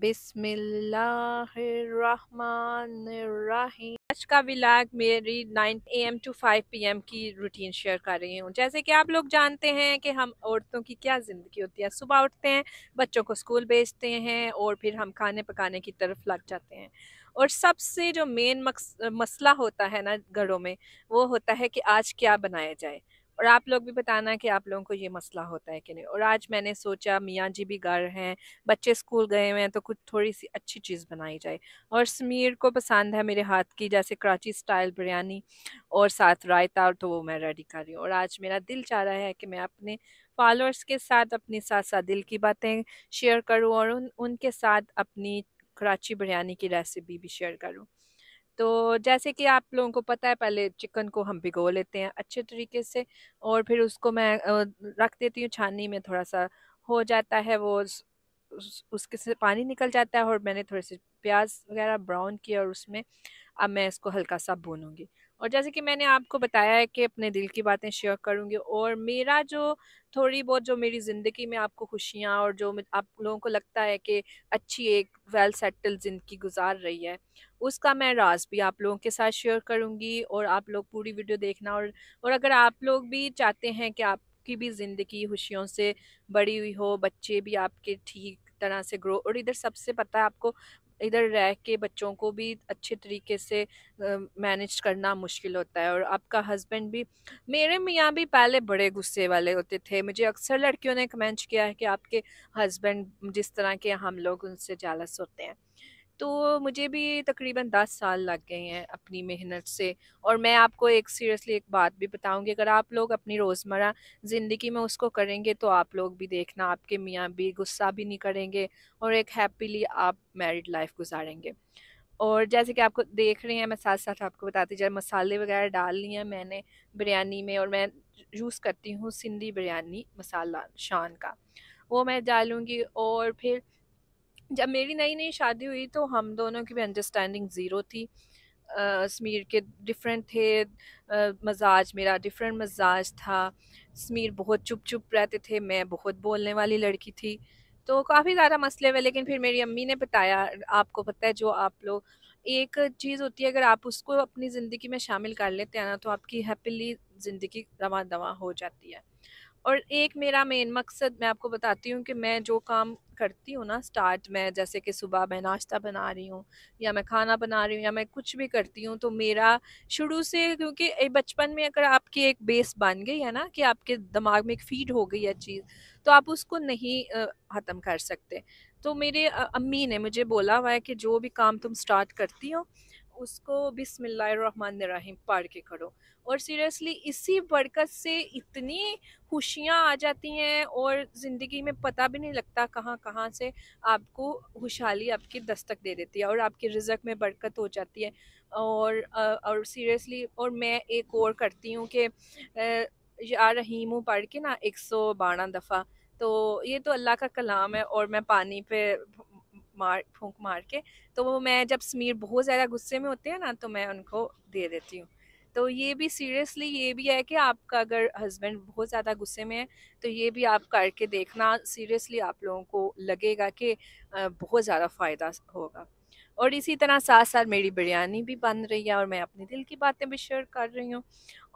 बिस्मिल्लाहिर्रहमानिर्रहीम आज का विलाग मेरी 9 एम टू 5 पीएम की रूटीन शेयर कर रही हूँ जैसे कि आप लोग जानते हैं कि हम औरतों की क्या ज़िंदगी होती है सुबह उठते हैं बच्चों को स्कूल भेजते हैं और फिर हम खाने पकाने की तरफ लग जाते हैं और सबसे जो मेन मसला होता है ना घरों में वो होता है कि आज क्या बनाया जाए और आप लोग भी बताना कि आप लोगों को ये मसला होता है कि नहीं और आज मैंने सोचा मियाँ जी भी घर हैं बच्चे स्कूल गए हुए हैं तो कुछ थोड़ी सी अच्छी चीज़ बनाई जाए और समीर को पसंद है मेरे हाथ की जैसे कराची स्टाइल बिरयानी और साथ रायता तो वो मैं रेडी कर रही हूँ और आज मेरा दिल चाह रहा है कि मैं अपने फॉलोअर्स के साथ अपने साथ साथ दिल की बातें शेयर करूँ और उन उनके साथ अपनी कराची बिरयानी की रेसिपी भी शेयर करूँ तो जैसे कि आप लोगों को पता है पहले चिकन को हम भिगो लेते हैं अच्छे तरीके से और फिर उसको मैं रख देती हूँ छाननी में थोड़ा सा हो जाता है वो उसके से पानी निकल जाता है और मैंने थोड़े से प्याज वगैरह ब्राउन किया और उसमें अब मैं इसको हल्का सा भूनूंगी और जैसे कि मैंने आपको बताया है कि अपने दिल की बातें शेयर करूँगी और मेरा जो थोड़ी बहुत जो मेरी ज़िंदगी में आपको खुशियाँ और जो आप लोगों को लगता है कि अच्छी एक वेल सेटल ज़िंदगी गुजार रही है उसका मैं राज भी आप लोगों के साथ शेयर करूँगी और आप लोग पूरी वीडियो देखना और, और अगर आप लोग भी चाहते हैं कि आपकी भी ज़िंदगी खुशियों से बड़ी हुई हो बच्चे भी आपके ठीक तरह से ग्रो और इधर सबसे पता है आपको इधर रह के बच्चों को भी अच्छे तरीके से मैनेज करना मुश्किल होता है और आपका हस्बैंड भी मेरे मियाँ भी पहले बड़े गुस्से वाले होते थे मुझे अक्सर लड़कियों ने कमेंट किया है कि आपके हस्बैंड जिस तरह के हम लोग उनसे जालस होते हैं तो मुझे भी तकरीबन दस साल लग गए हैं अपनी मेहनत से और मैं आपको एक सीरियसली एक बात भी बताऊंगी अगर आप लोग अपनी रोज़मर्रा ज़िंदगी में उसको करेंगे तो आप लोग भी देखना आपके मियाँ भी गुस्सा भी नहीं करेंगे और एक हैप्पीली आप मैरिड लाइफ गुजारेंगे और जैसे कि आपको देख रहे हैं मैं साथ साथ आपको बताती जब मसाले वगैरह डाल लिए हैं मैंने बिरयानी में और मैं यूज़ करती हूँ सिंधी बिरयानी मसाला शान का वो मैं डालूँगी और फिर जब मेरी नई नई शादी हुई तो हम दोनों की भी अंडरस्टैंडिंग ज़ीरो थी समीर के डिफरेंट थे मजाज मेरा डिफरेंट मजाज था समीर बहुत चुप चुप रहते थे मैं बहुत बोलने वाली लड़की थी तो काफ़ी ज़्यादा मसले हुए लेकिन फिर मेरी अम्मी ने बताया आपको पता है जो आप लोग एक चीज़ होती है अगर आप उसको अपनी ज़िंदगी में शामिल कर लेते हैं ना तो आपकी हैप्पीली ज़िंदगी रवा दवा हो जाती है और एक मेरा मेन मकसद मैं आपको बताती हूँ कि मैं जो काम करती हूँ ना स्टार्ट में जैसे कि सुबह मैं नाश्ता बना रही हूँ या मैं खाना बना रही हूँ या मैं कुछ भी करती हूँ तो मेरा शुरू से क्योंकि बचपन में अगर आपकी एक बेस बन गई है ना कि आपके दिमाग में एक फीड हो गई है चीज़ तो आप उसको नहीं ख़त्म कर सकते तो मेरे अम्मी ने मुझे बोला हुआ है कि जो भी काम तुम स्टार्ट करती हो उसको बिसमीम पढ़ के करो और सीरियसली इसी बरकत से इतनी खुशियाँ आ जाती हैं और ज़िंदगी में पता भी नहीं लगता कहाँ कहाँ से आपको खुशहाली आपकी दस्तक दे देती है और आपके रिजक में बरकत हो जाती है और और सीरियसली और मैं एक और करती हूँ कि या रहीम हूँ पढ़ के ना एक सौ बारह दफ़ा तो ये तो अल्लाह का कलाम है और मैं पानी पे मार फूक मार के तो वो मैं जब समीर बहुत ज़्यादा गुस्से में होते हैं ना तो मैं उनको दे देती हूँ तो ये भी सीरियसली ये भी है कि आपका अगर हस्बैंड बहुत ज़्यादा गुस्से में है तो ये भी आप करके देखना सीरियसली आप लोगों को लगेगा कि बहुत ज़्यादा फ़ायदा होगा और इसी तरह साथ साथ मेरी बिरयानी भी बन रही है और मैं अपने दिल की बातें भी शेयर कर रही हूँ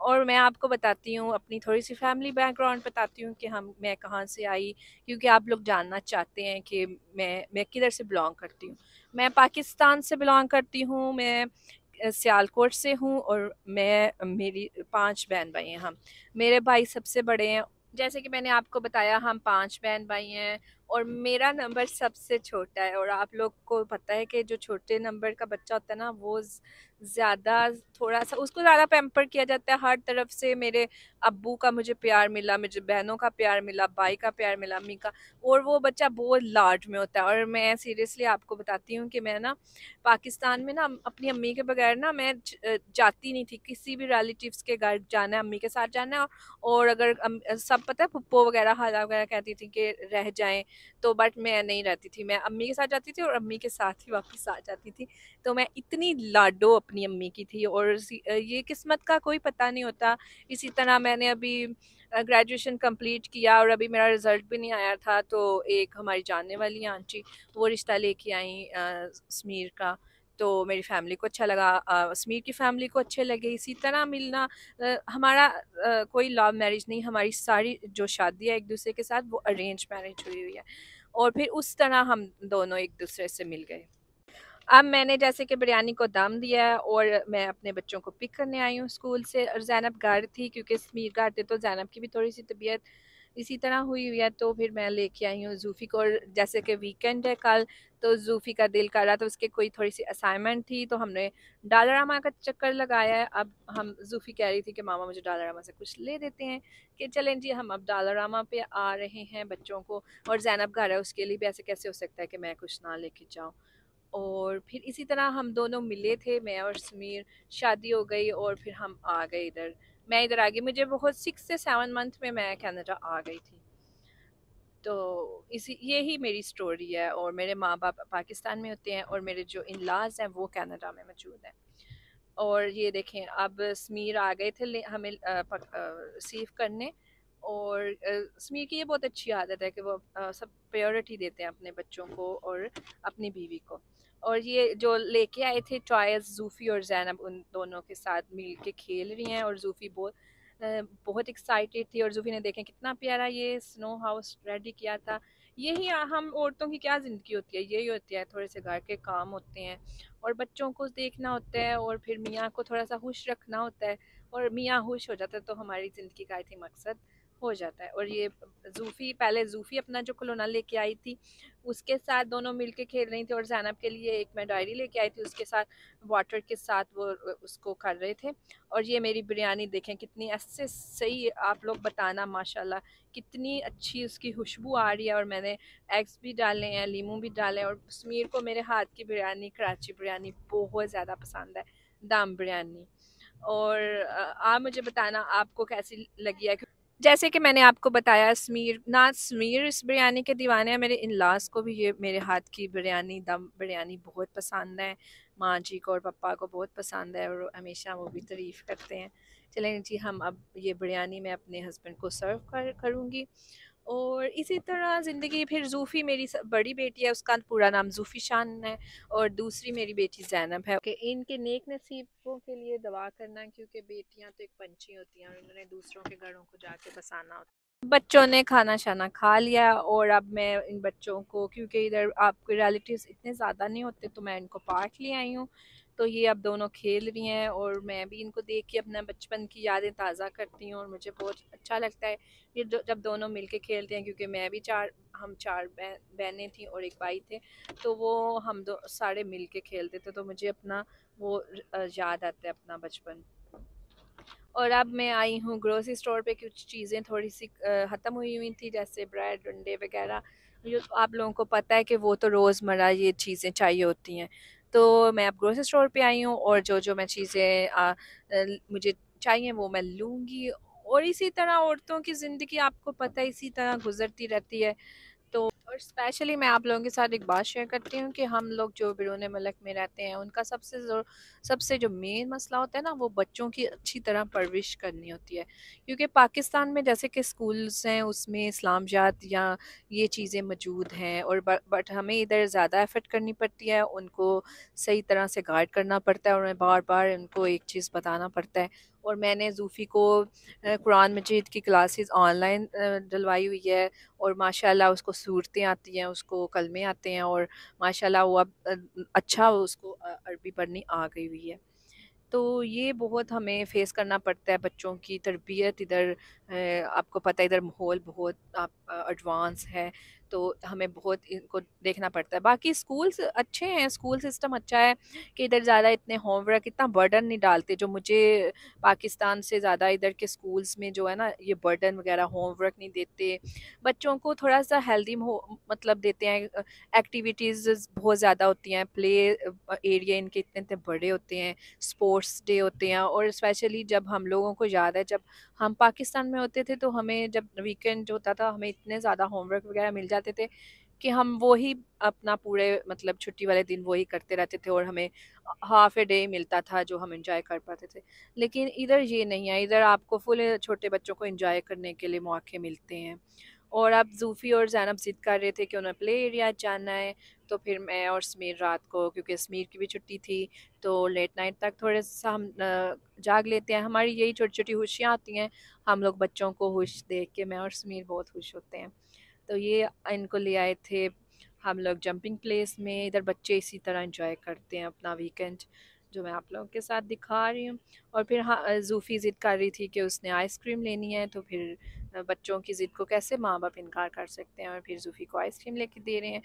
और मैं आपको बताती हूँ अपनी थोड़ी सी फैमिली बैकग्राउंड बताती हूँ कि हम मैं कहाँ से आई क्योंकि आप लोग जानना चाहते हैं कि मैं मैं किधर से बिलोंग करती हूँ मैं पाकिस्तान से बिलोंग करती हूँ मैं सियालकोट से हूँ और मैं मेरी पाँच बहन भाई हैं हम मेरे भाई सबसे बड़े हैं जैसे कि मैंने आपको बताया हम पांच बहन भाई हैं और मेरा नंबर सबसे छोटा है और आप लोग को पता है कि जो छोटे नंबर का बच्चा होता है ना वो ज़्यादा थोड़ा सा उसको ज़्यादा पेम्पर किया जाता है हर तरफ से मेरे अबू का मुझे प्यार मिला मुझे बहनों का प्यार मिला भाई का प्यार मिला अम्मी का और वो बच्चा बहुत लाड में होता है और मैं सीरियसली आपको बताती हूँ कि मैं ना पाकिस्तान में ना अपनी अम्मी के बगैर ना मैं जाती नहीं थी किसी भी रिलेटिव्स के घर जाना है अम्मी के साथ जाना है और अगर सब पता है पुप्पो वगैरह हाला वगैरह कहती थी कि रह जाएँ तो बट मैं नहीं रहती थी मैं अम्मी के साथ जाती थी और अम्मी के साथ ही वापस आ जाती थी तो मैं इतनी लाडो अपनी अम्मी की थी और ये किस्मत का कोई पता नहीं होता इसी तरह मैंने अभी ग्रेजुएशन कंप्लीट किया और अभी मेरा रिज़ल्ट भी नहीं आया था तो एक हमारी जानने वाली आंटी वो रिश्ता लेके आई समीर का तो मेरी फैमिली को अच्छा लगा समीर की फैमिली को अच्छे लगे इसी तरह मिलना आ, हमारा आ, कोई लव मैरिज नहीं हमारी सारी जो शादी है एक दूसरे के साथ वो अरेंज मैरिज हुई हुई है और फिर उस तरह हम दोनों एक दूसरे से मिल गए अब मैंने जैसे कि बिरयानी को दम दिया है और मैं अपने बच्चों को पिक करने आई हूँ स्कूल से और जैनब घर थी क्योंकि समीर घर थे तो जैनब की भी थोड़ी सी तबीयत इसी तरह हुई है तो फिर मैं लेके आई हूँ जूफी को और जैसे कि वीकेंड है कल तो जूफी का दिल कर रहा था उसके कोई थोड़ी सी असाइनमेंट थी तो हमने डालारामा का चक्कर लगाया है अब हम जूफी कह रही थी कि मामा मुझे डालारामा से कुछ ले देते हैं कि चलें जी हम अब डालारामा पे आ रहे हैं बच्चों को और जैनब घर है उसके लिए भी ऐसे कैसे हो सकता है कि मैं कुछ ना लेके जाऊँ और फिर इसी तरह हम दोनों मिले थे मैं और समीर शादी हो गई और फिर हम आ गए इधर मैं इधर आ गई मुझे बहुत सिक्स से सेवन मंथ में मैं कनाडा आ गई थी तो इसी यही मेरी स्टोरी है और मेरे माँ बाप पाकिस्तान में होते हैं और मेरे जो इन लाज हैं वो कनाडा में मौजूद हैं और ये देखें अब समीर आ गए थे हमें रिसीव करने और समीर की ये बहुत अच्छी आदत है कि वो सब प्रायोरिटी देते हैं अपने बच्चों को और अपनी बीवी को और ये जो लेके आए थे ट्रायल्स जूफ़ी और जैनब उन दोनों के साथ मिल के खेल रही हैं और जूफ़ी बहुत बहुत एक्साइटेड थी और जूफ़ी ने देखें कितना प्यारा ये स्नो हाउस रेडी किया था यही हम औरतों की क्या ज़िंदगी होती है यही होती है थोड़े से घर के काम होते हैं और बच्चों को देखना होता है और फिर मियाँ को थोड़ा सा खुश रखना होता है और मियाँ खुश हो जाता है तो हमारी ज़िंदगी का आई थी मकसद हो जाता है और ये जूफी पहले जूफी अपना जो खिलौना लेके आई थी उसके साथ दोनों मिलके खेल रही थी और जैनब के लिए एक मैं डायरी लेके आई थी उसके साथ वाटर के साथ वो उसको कर रहे थे और ये मेरी बिरयानी देखें कितनी ऐसे सही आप लोग बताना माशाल्लाह कितनी अच्छी उसकी खुशबू आ रही है और मैंने एग्स भी डाले हैं लीमू भी डाले और कश्मीर को मेरे हाथ की बिरयानी कराची बिरयानी बहुत ज़्यादा पसंद है दाम बिरयानी और आप मुझे बताना आपको कैसी लगी है जैसे कि मैंने आपको बताया समीर ना समीर इस बिरयानी के दीवाने हैं मेरे इन लास को भी ये मेरे हाथ की बिरयानी दम बिरयानी बहुत पसंद है माँ जी को और पापा को बहुत पसंद है और हमेशा वो भी तारीफ़ करते हैं चलें जी हम अब ये बिरयानी मैं अपने हस्बैंड को सर्व कर करूँगी और इसी तरह ज़िंदगी फिर जूफ़ी मेरी बड़ी बेटी है उसका पूरा नाम जूफ़ी शान है और दूसरी मेरी बेटी जैनब है कि इनके नेक नसीबों के लिए दवा करना क्योंकि बेटियां तो एक पंछी होती हैं और इन्होंने दूसरों के घरों को जाके बसाना होता है बच्चों ने खाना शाना खा लिया और अब मैं इन बच्चों को क्योंकि इधर आपके रिलेटिव इतने ज़्यादा नहीं होते तो मैं इनको पार्क ले आई हूँ तो ये अब दोनों खेल रही हैं और मैं भी इनको देख के अपना बचपन की यादें ताज़ा करती हूँ और मुझे बहुत अच्छा लगता है ये जब दोनों मिल के खेलते हैं क्योंकि मैं भी चार हम चार बहनें थी और एक भाई थे तो वो हम दो सारे मिल के खेलते थे तो मुझे अपना वो याद आता है अपना बचपन और अब मैं आई हूँ ग्रोसरी स्टोर पे कुछ चीज़ें थोड़ी सी ख़त्म हुई हुई थी जैसे ब्रेड अंडे वगैरह जो आप लोगों को पता है कि वो तो रोज़मर्रा ये चीज़ें चाहिए होती हैं तो मैं अब ग्रोसरी स्टोर पे आई हूँ और जो जो मैं चीज़ें मुझे चाहिए वो मैं लूँगी और इसी तरह औरतों की ज़िंदगी आपको पता है इसी तरह गुजरती रहती है और स्पेशली मैं आप लोगों के साथ एक बात शेयर करती हूँ कि हम लोग जो बिरून मलक में रहते हैं उनका सबसे सबसे जो मेन मसला होता है ना वो बच्चों की अच्छी तरह परवरिश करनी होती है क्योंकि पाकिस्तान में जैसे कि स्कूल्स हैं उसमें इस्लाम जात या ये चीज़ें मौजूद हैं और बट हमें इधर ज़्यादा एफर्ट करनी पड़ती है उनको सही तरह से गाइड करना पड़ता है और बार बार उनको एक चीज़ बताना पड़ता है और मैंने जूफ़ी को कुरान मजीद की क्लासेस ऑनलाइन डलवाई हुई है और माशाल्लाह उसको सूरतें आती हैं उसको कलमे आते हैं और माशाल्लाह वो अब अच्छा उसको अरबी पढ़नी आ गई हुई है तो ये बहुत हमें फेस करना पड़ता है बच्चों की तरबियत इधर आपको पता है इधर माहौल बहुत एडवांस है तो हमें बहुत इनको देखना पड़ता है बाकी स्कूल्स अच्छे हैं स्कूल सिस्टम अच्छा है कि इधर ज़्यादा इतने होमवर्क इतना बर्डन नहीं डालते जो मुझे पाकिस्तान से ज़्यादा इधर के स्कूल्स में जो है ना ये बर्डन वगैरह होमवर्क नहीं देते बच्चों को थोड़ा सा हेल्दी मतलब देते हैं एक्टिविटीज़ बहुत ज़्यादा होती हैं प्ले एरिया इनके इतने इतने बड़े होते हैं स्पोर्ट्स डे होते हैं और स्पेशली जब हम लोगों को याद है जब हम पाकिस्तान में होते थे तो हमें जब वीकेंड होता था हमें इतने ज़्यादा होमवर्क वगैरह मिल जाते जाते थे कि हम वो ही अपना पूरे मतलब छुट्टी वाले दिन वही करते रहते थे और हमें हाफ ए डे मिलता था जो हम इंजॉय कर पाते थे लेकिन इधर ये नहीं है इधर आपको फुल छोटे बच्चों को इंजॉय करने के लिए मौके मिलते हैं और अब जूफ़ी और जैनब जिद कर रहे थे कि उन्हें प्ले एरिया जाना है तो फिर मैं और समीर रात को क्योंकि समीर की भी छुट्टी थी तो लेट नाइट तक थोड़े सा हम जाग लेते हैं हमारी यही छोटी छोटी खुशियाँ आती हैं हम लोग बच्चों को हुश देख के मैं और समीर बहुत खुश होते हैं तो ये इनको ले आए थे हम लोग जंपिंग प्लेस में इधर बच्चे इसी तरह इंजॉय करते हैं अपना वीकेंड जो मैं आप लोगों के साथ दिखा रही हूँ और फिर हाँ जूफ़ी ज़िद कर रही थी कि उसने आइसक्रीम लेनी है तो फिर बच्चों की ज़िद को कैसे माँ बाप इनकार कर सकते हैं और फिर जूफ़ी को आइसक्रीम लेके दे रहे हैं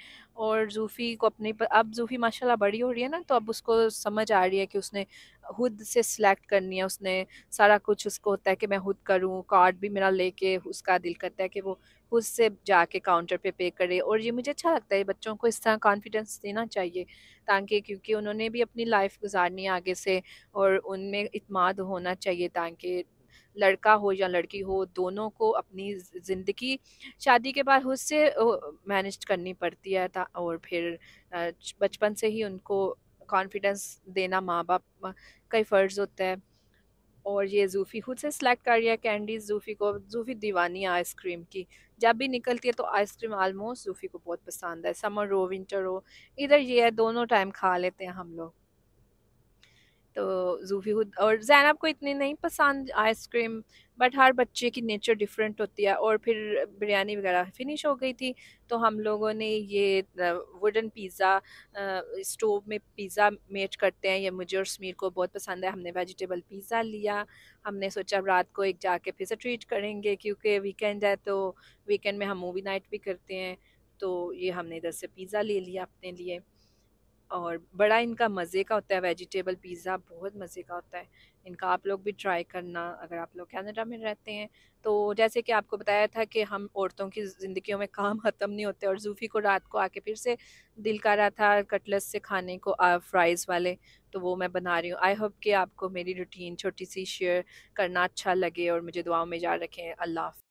और जूफ़ी को अपने अब जूफ़ी माशाल्लाह बड़ी हो रही है ना तो अब उसको समझ आ रही है कि उसने खुद से सिलेक्ट करनी है उसने सारा कुछ उसको होता है कि मैं खुद करूँ कार्ड भी मेरा लेके उसका दिल करता है कि वो खुद से जाके काउंटर पे पे करे और ये मुझे अच्छा लगता है बच्चों को इस तरह कॉन्फिडेंस देना चाहिए ताकि क्योंकि उन्होंने भी अपनी लाइफ गुजारनी है आगे से और उनमें इतमाद होना चाहिए ताकि लड़का हो या लड़की हो दोनों को अपनी ज़िंदगी शादी के बाद उससे मैनेज करनी पड़ती है और फिर बचपन से ही उनको कॉन्फिडेंस देना माँ बाप का ही फ़र्ज़ होता है और ये जूफ़ी खुद से सिलेक्ट कर रही है कैंडीज जूफ़ी को जूफ़ी दीवानी है आइसक्रीम की जब भी निकलती है तो आइसक्रीम आलमोस्ट जूफ़ी को बहुत पसंद है समर हो विंटर हो इधर ये है दोनों टाइम खा लेते हैं हम लोग तो जूफी खुद और जैनब को इतनी नहीं पसंद आइसक्रीम बट हर बच्चे की नेचर डिफरेंट होती है और फिर बिरयानी वगैरह फिनिश हो गई थी तो हम लोगों ने ये वुडन पिज़्ज़ा स्टोव में पिज़्ज़ा मेट करते हैं ये मुझे और समीर को बहुत पसंद है हमने वेजिटेबल पिज़्ज़ा लिया हमने सोचा रात को एक जाके फिर से ट्रीट करेंगे क्योंकि वीकेंड है तो वीकेंड में हम मूवी नाइट भी करते हैं तो ये हमने इधर से पिज़्ज़ा ले लिया अपने लिए और बड़ा इनका मज़े का होता है वेजिटेबल पिज़्ज़ा बहुत मज़े का होता है इनका आप लोग भी ट्राई करना अगर आप लोग कनाडा में रहते हैं तो जैसे कि आपको बताया था कि हम औरतों की ज़िंदगी में काम ख़त्म नहीं होते और जूफ़ी को रात को आके फिर से दिल कर रहा था कटलस से खाने को फ्राइज़ वाले तो वो मैं बना रही हूँ आई होप कि आपको मेरी रूटीन छोटी सी शेयर करना अच्छा लगे और मुझे दुआओं में याद रखें अल्लाह